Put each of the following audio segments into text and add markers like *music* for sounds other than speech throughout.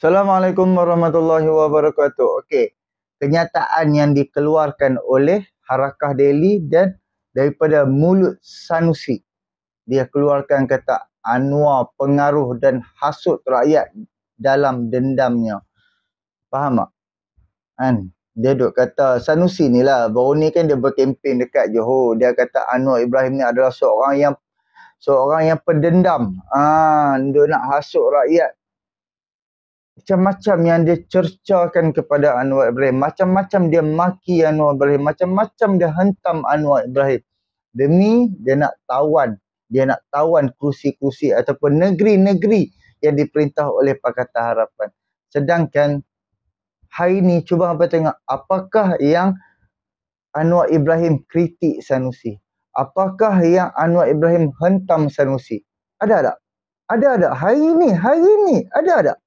Assalamualaikum warahmatullahi wabarakatuh. Okey. Kenyataan yang dikeluarkan oleh Harakah Delhi dan daripada mulut Sanusi. Dia keluarkan kata Anwar pengaruh dan hasut rakyat dalam dendamnya. Faham tak? Kan? Dia duk kata Sanusi ni lah. Baru ni kan dia berkempen dekat Johor. Dia kata Anwar Ibrahim ni adalah seorang yang seorang yang pendendam. Ah, dia nak hasut rakyat macam-macam yang dia cercakan kepada Anwar Ibrahim. Macam-macam dia maki Anwar Ibrahim. Macam-macam dia hentam Anwar Ibrahim. Demi dia nak tawan. Dia nak tawan kursi-kursi ataupun negeri-negeri yang diperintah oleh Pakatan Harapan. Sedangkan hari ini cuba apa tengok apakah yang Anwar Ibrahim kritik Sanusi. Apakah yang Anwar Ibrahim hentam Sanusi. Ada tak? Ada tak? Hari ini, hari ini. Ada tak?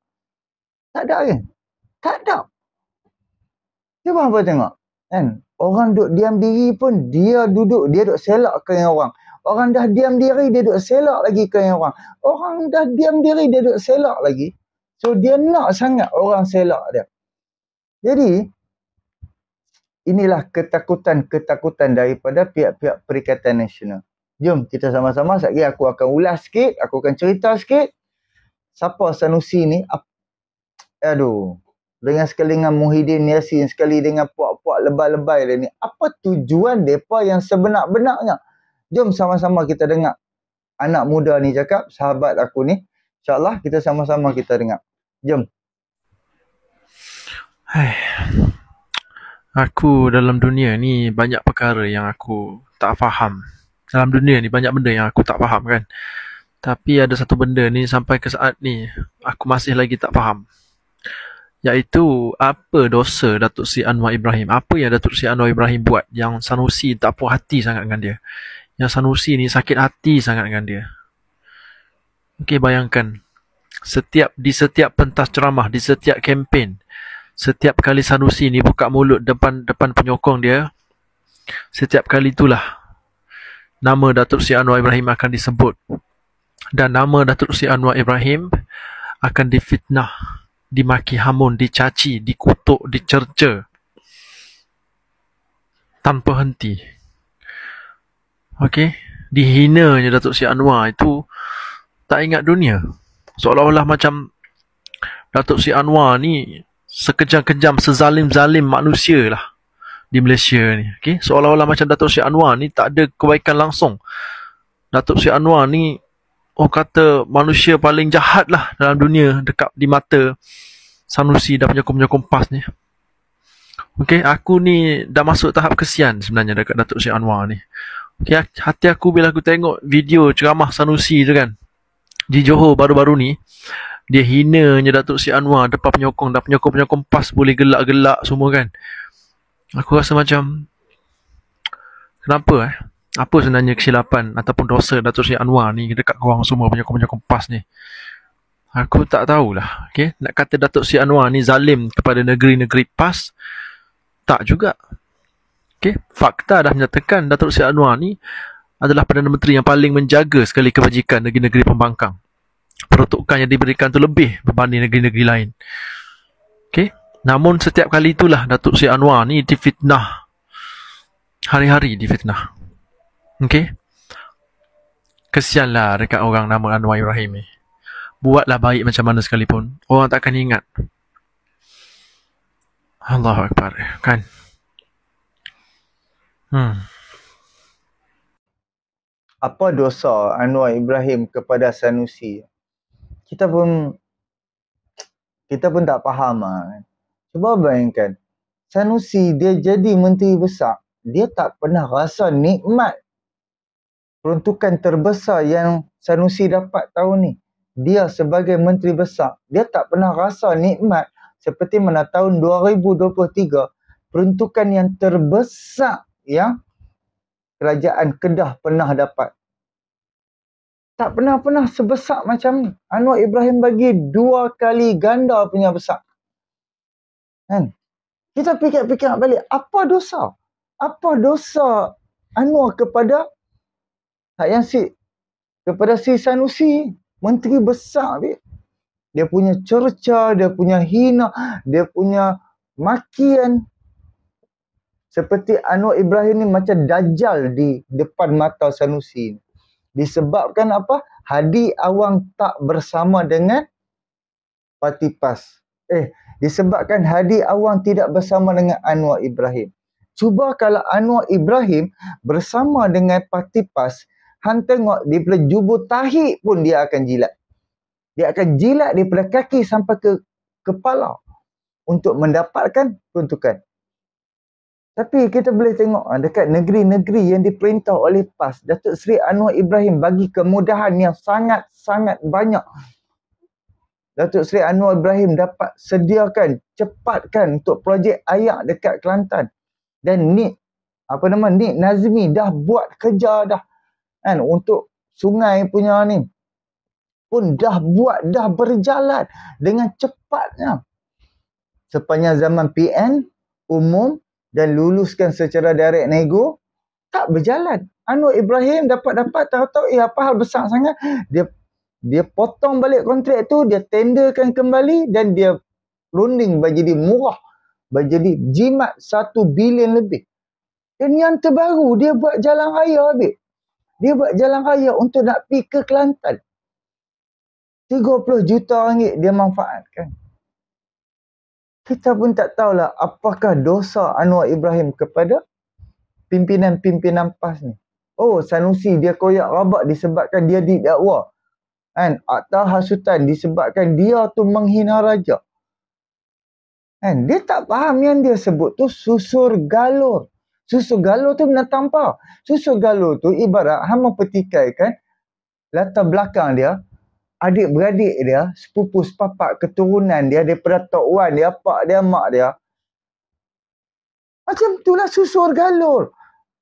Tak ada kan? Tak ada. Cuba apa tengok. Kan? Orang duduk diam diri pun dia duduk, dia duduk selak ke orang. Orang dah diam diri, dia duduk selak lagi ke orang. Orang dah diam diri, dia duduk selak lagi. So dia nak sangat orang selak dia. Jadi, inilah ketakutan-ketakutan daripada pihak-pihak Perikatan Nasional. Jom kita sama-sama. Sekejap aku akan ulas sikit. Aku akan cerita sikit. Siapa Sanusi ni? Apa? Aduh. Dengan sekali dengan Muhyiddin Yassin, sekali dengan puak-puak lebay-lebay dia ni. Apa tujuan mereka yang sebenar-benarnya? Jom sama-sama kita dengar. Anak muda ni cakap, sahabat aku ni. InsyaAllah kita sama-sama kita dengar. Jom. Hai. Aku dalam dunia ni banyak perkara yang aku tak faham. Dalam dunia ni banyak benda yang aku tak faham kan. Tapi ada satu benda ni sampai ke saat ni aku masih lagi tak faham iaitu apa dosa Datuk Si Anwar Ibrahim? Apa yang Datuk Si Anwar Ibrahim buat yang Sanusi tak puas hati sangat dengan dia? Yang Sanusi ni sakit hati sangat dengan dia. Okey, bayangkan. Setiap di setiap pentas ceramah, di setiap kempen, setiap kali Sanusi ni buka mulut depan depan penyokong dia, setiap kali itulah nama Datuk Si Anwar Ibrahim akan disebut dan nama Datuk Si Anwar Ibrahim akan difitnah dimaki hamun, dicaci, dikutuk, dicerca tanpa henti. Okey, dihina je Datuk Si Anwar itu tak ingat dunia. Seolah-olah macam Datuk Si Anwar ni sekejam-kejam sezalim-zalim manusia lah di Malaysia ni. Okey, seolah-olah macam Datuk Si Anwar ni tak ada kebaikan langsung. Datuk Si Anwar ni Oh kata manusia paling jahat lah dalam dunia dekat di mata sanusi dan penyokong-penyokong PAS ni. Okay, aku ni dah masuk tahap kesian sebenarnya dekat Datuk Syed Anwar ni. Okay, hati aku bila aku tengok video ceramah sanusi tu kan di Johor baru-baru ni dia hina hinanya Datuk Syed Anwar depan penyokong dan penyokong-penyokong PAS boleh gelak-gelak semua kan. Aku rasa macam kenapa eh? apa sebenarnya kesilapan ataupun dosa Datuk Seri Anwar ni dekat korang semua penyokong-penyokong PAS ni aku tak tahulah okay? nak kata Datuk Seri Anwar ni zalim kepada negeri-negeri PAS tak juga okay? fakta dah menyatakan Datuk Seri Anwar ni adalah Perdana Menteri yang paling menjaga sekali kebajikan negeri-negeri pembangkang peruntukan yang diberikan tu lebih berbanding negeri-negeri lain okay? namun setiap kali itulah Datuk Seri Anwar ni difitnah hari-hari difitnah Okay Kesianlah dekat orang nama Anwar Ibrahim ni Buatlah baik macam mana sekalipun Orang tak akan ingat Allah Akbar Kan Hmm apa dosa Anwar Ibrahim kepada Sanusi? Kita pun kita pun tak faham ah, kan. Cuba bayangkan. Sanusi dia jadi menteri besar, dia tak pernah rasa nikmat peruntukan terbesar yang Sanusi dapat tahun ni. Dia sebagai menteri besar, dia tak pernah rasa nikmat seperti mana tahun 2023 peruntukan yang terbesar yang kerajaan Kedah pernah dapat. Tak pernah-pernah sebesar macam ni. Anwar Ibrahim bagi dua kali ganda punya besar. Kan? Kita fikir-fikir balik, apa dosa? Apa dosa Anwar kepada tak yang si kepada si Sanusi, menteri besar dia. Dia punya cerca, dia punya hina, dia punya makian. Seperti Anwar Ibrahim ni macam dajal di depan mata Sanusi. Disebabkan apa? Hadi Awang tak bersama dengan Patipas. Eh, disebabkan Hadi Awang tidak bersama dengan Anwar Ibrahim. Cuba kalau Anwar Ibrahim bersama dengan Patipas, Han tengok daripada jubur tahik pun dia akan jilat. Dia akan jilat daripada kaki sampai ke kepala untuk mendapatkan peruntukan. Tapi kita boleh tengok ah, dekat negeri-negeri yang diperintah oleh PAS, Datuk Seri Anwar Ibrahim bagi kemudahan yang sangat-sangat banyak. Datuk Seri Anwar Ibrahim dapat sediakan, cepatkan untuk projek ayak dekat Kelantan. Dan Nik, apa nama, Nik Nazmi dah buat kerja dah kan untuk sungai punya ni pun dah buat dah berjalan dengan cepatnya sepanjang zaman PN umum dan luluskan secara direct nego tak berjalan Anwar Ibrahim dapat dapat tahu-tahu eh apa hal besar sangat dia dia potong balik kontrak tu dia tenderkan kembali dan dia runding menjadi murah menjadi jimat 1 bilion lebih dan yang terbaru dia buat jalan raya habis dia buat jalan raya untuk nak pergi ke Kelantan. 30 juta ringgit dia manfaatkan. Kita pun tak tahulah apakah dosa Anwar Ibrahim kepada pimpinan-pimpinan PAS ni. Oh, Sanusi dia koyak rabak disebabkan dia didakwa. Kan? Akta hasutan disebabkan dia tu menghina raja. Kan? Dia tak faham yang dia sebut tu susur galur. Susu galuh tu nak apa? Susu galuh tu ibarat hang mempertikai kan latar belakang dia, adik-beradik dia, sepupu sepapak keturunan dia daripada tok wan dia, pak dia, mak dia. Macam itulah susu galur.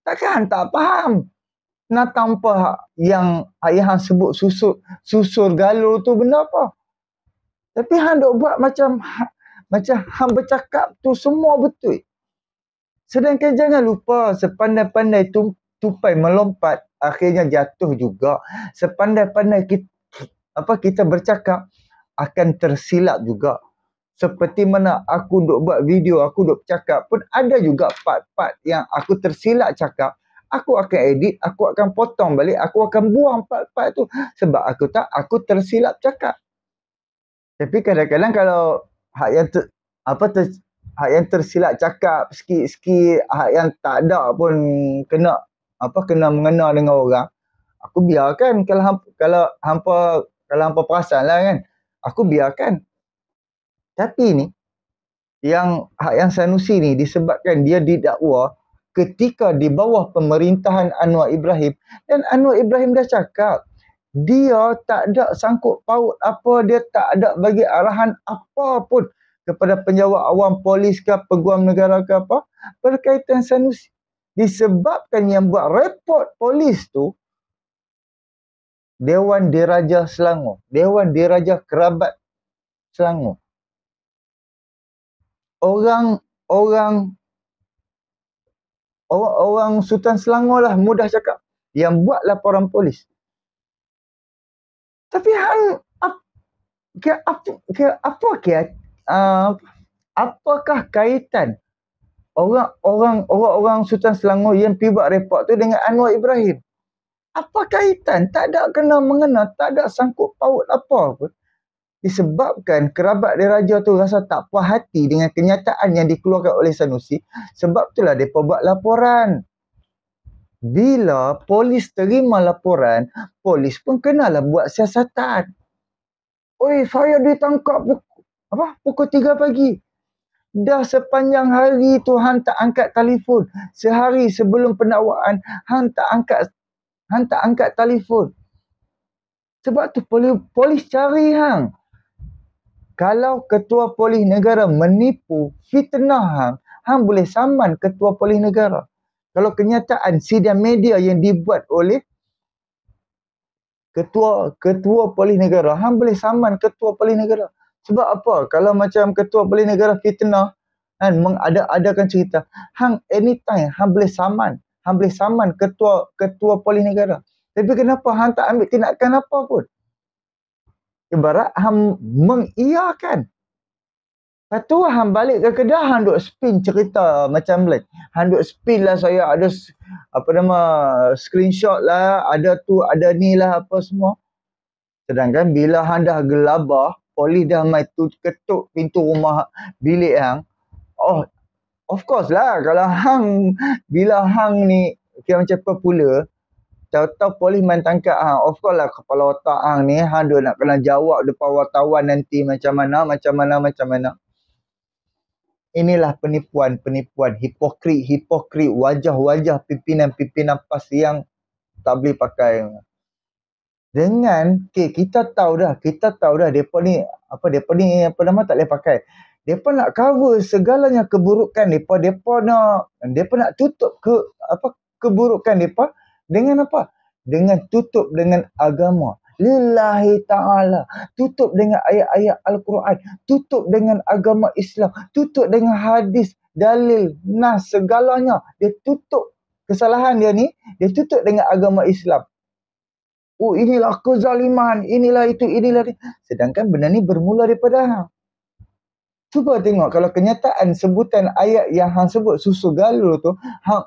Takkan tak faham. nak tanpa yang ayah hang sebut susu susur galur tu benda apa? Tapi hang dok buat macam macam hang bercakap tu semua betul. Sedangkan jangan lupa sepandai-pandai tupai melompat akhirnya jatuh juga. Sepandai-pandai kita, apa kita bercakap akan tersilap juga. Seperti mana aku duk buat video, aku duk cakap pun ada juga part-part yang aku tersilap cakap. Aku akan edit, aku akan potong balik, aku akan buang part-part tu. Sebab aku tak, aku tersilap cakap. Tapi kadang-kadang kalau hak yang ter, apa ter, hak yang tersilap cakap sikit-sikit hak yang tak ada pun kena apa kena mengena dengan orang aku biarkan kalau kalau hampa kalau hampa perasan lah kan aku biarkan tapi ni yang hak yang sanusi ni disebabkan dia didakwa ketika di bawah pemerintahan Anwar Ibrahim dan Anwar Ibrahim dah cakap dia tak ada sangkut paut apa dia tak ada bagi arahan apa pun kepada penjawat awam polis ke peguam negara ke apa berkaitan sanusi disebabkan yang buat report polis tu Dewan Diraja Selangor Dewan Diraja Kerabat Selangor orang orang orang, orang Sultan Selangor lah mudah cakap yang buat laporan polis tapi hang apa apa apa uh, apakah kaitan orang-orang orang-orang Sultan Selangor yang pibak repot tu dengan Anwar Ibrahim? Apa kaitan? Tak ada kena mengena, tak ada sangkut paut apa pun. Disebabkan kerabat diraja tu rasa tak puas hati dengan kenyataan yang dikeluarkan oleh Sanusi. Sebab itulah mereka buat laporan. Bila polis terima laporan, polis pun kenalah buat siasatan. Oi, saya ditangkap apa pukul 3 pagi dah sepanjang hari Tuhan tak angkat telefon sehari sebelum pendakwaan hang tak angkat hang tak angkat telefon sebab tu polis, polis cari hang kalau ketua polis negara menipu fitnah hang hang boleh saman ketua polis negara kalau kenyataan sidang media yang dibuat oleh ketua ketua polis negara hang boleh saman ketua polis negara sebab apa? Kalau macam ketua beli negara fitnah, kan, mengada-adakan cerita, hang anytime, hang boleh saman. Hang boleh saman ketua ketua polis negara. Tapi kenapa hang tak ambil tindakan apa pun? Ibarat hang mengiyakan. Satu hang balik ke kedai hang duk spin cerita macam lain. Hang duk spin lah saya ada apa nama screenshot lah, ada tu, ada ni lah apa semua. Sedangkan bila hang dah gelabah, polis dah mai tu ketuk pintu rumah bilik hang oh of course lah kalau hang bila hang ni kira macam pula tahu-tahu polis main tangkap hang of course lah kepala otak hang ni hang dia nak kena jawab depan wartawan nanti macam mana macam mana macam mana inilah penipuan-penipuan hipokrit-hipokrit wajah-wajah pimpinan-pimpinan PAS yang tak boleh pakai dengan okay, kita tahu dah kita tahu dah depa ni apa depa ni apa nama tak boleh pakai depa nak cover segalanya keburukan depa depa nak depa nak tutup ke apa keburukan depa dengan apa dengan tutup dengan agama lillahi taala tutup dengan ayat-ayat al-Quran tutup dengan agama Islam tutup dengan hadis dalil nas segalanya dia tutup kesalahan dia ni dia tutup dengan agama Islam Oh inilah kezaliman, inilah itu, inilah itu. Sedangkan benda ni bermula daripada hang. Cuba tengok kalau kenyataan sebutan ayat yang hang sebut susu galur tu, hang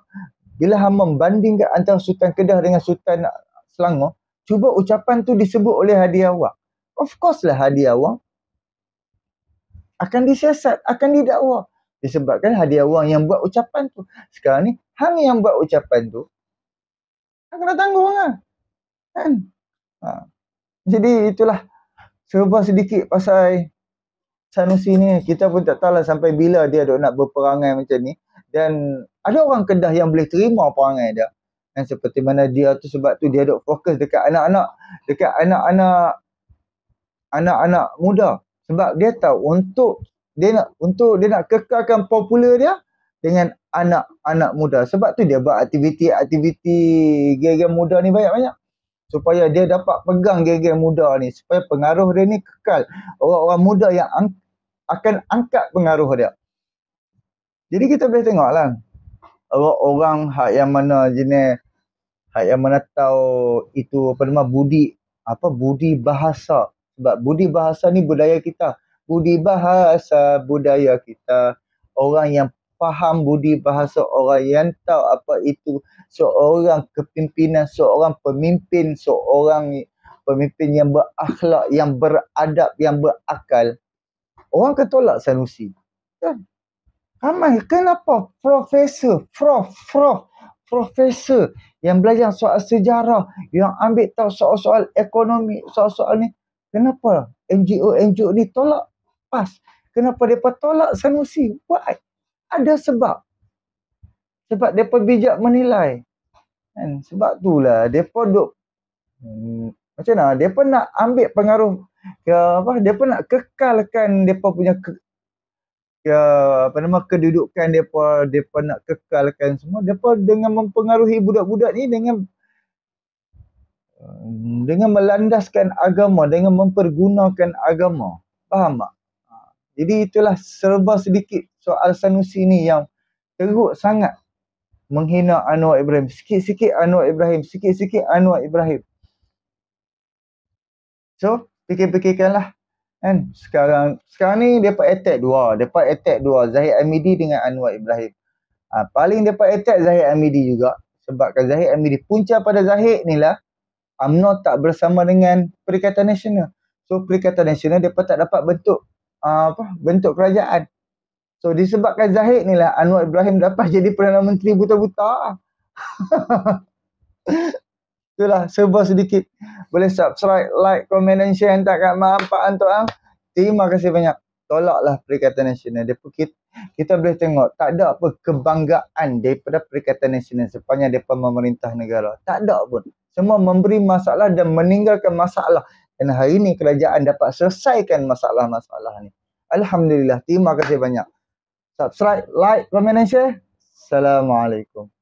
bila hang membandingkan antara Sultan Kedah dengan Sultan Selangor, cuba ucapan tu disebut oleh hadiah awak. Of course lah hadiah awak akan disiasat, akan didakwa. Disebabkan hadiah awak yang buat ucapan tu. Sekarang ni, hang yang buat ucapan tu, hang kena tanggung lah kan ha. jadi itulah serba sedikit pasal Sanusi ni kita pun tak tahulah sampai bila dia dok nak berperangai macam ni dan ada orang Kedah yang boleh terima perangai dia dan seperti mana dia tu sebab tu dia dok fokus dekat anak-anak dekat anak-anak anak-anak muda sebab dia tahu untuk dia nak untuk dia nak kekalkan popular dia dengan anak-anak muda sebab tu dia buat aktiviti-aktiviti geng-geng muda ni banyak-banyak supaya dia dapat pegang geng-geng muda ni supaya pengaruh dia ni kekal orang-orang muda yang ang- akan angkat pengaruh dia jadi kita boleh tengok lah orang-orang yang mana jenis hak yang mana tahu itu apa nama budi apa budi bahasa sebab budi bahasa ni budaya kita budi bahasa budaya kita orang yang faham budi bahasa orang yang tahu apa itu seorang kepimpinan, seorang pemimpin, seorang pemimpin yang berakhlak, yang beradab, yang berakal. Orang akan tolak Sanusi. Kan? Ramai. Kenapa? Profesor. Prof. Prof. Profesor yang belajar soal sejarah, yang ambil tahu soal-soal ekonomi, soal-soal ni. Kenapa NGO-NGO ni tolak PAS? Kenapa mereka tolak Sanusi? Why? ada sebab. Sebab mereka bijak menilai. Kan? Sebab itulah mereka duk hmm, macam mana? Mereka nak ambil pengaruh ke apa? Mereka nak kekalkan mereka punya ke, ke, ya, apa nama kedudukan mereka. Mereka nak kekalkan semua. Mereka dengan mempengaruhi budak-budak ni dengan dengan melandaskan agama, dengan mempergunakan agama. Faham tak? Jadi itulah serba sedikit soal Sanusi ni yang teruk sangat menghina Anwar Ibrahim. Sikit-sikit Anwar Ibrahim. Sikit-sikit Anwar Ibrahim. So, fikir-fikirkanlah. Kan? Sekarang sekarang ni dia dapat attack dua. dia Dapat attack dua. Zahid Amidi dengan Anwar Ibrahim. Ha, paling dapat attack Zahid Amidi juga. Sebabkan Zahid Amidi. Punca pada Zahid ni lah. UMNO tak bersama dengan Perikatan Nasional. So, Perikatan Nasional dia tak dapat bentuk Ah, apa bentuk kerajaan. So disebabkan Zahid ni lah Anwar Ibrahim dapat jadi Perdana Menteri buta-buta. *laughs* Itulah serba sedikit. Boleh subscribe, like, komen dan share hantar kat mak pak antuk ah. Terima kasih banyak. Tolaklah Perikatan Nasional. Depa kita, kita boleh tengok tak ada apa kebanggaan daripada Perikatan Nasional sepanjang depa memerintah negara. Tak ada pun. Semua memberi masalah dan meninggalkan masalah. Dan hari ini kerajaan dapat selesaikan masalah-masalah ni. Alhamdulillah. Terima kasih banyak. Subscribe, like, komen dan share. Assalamualaikum.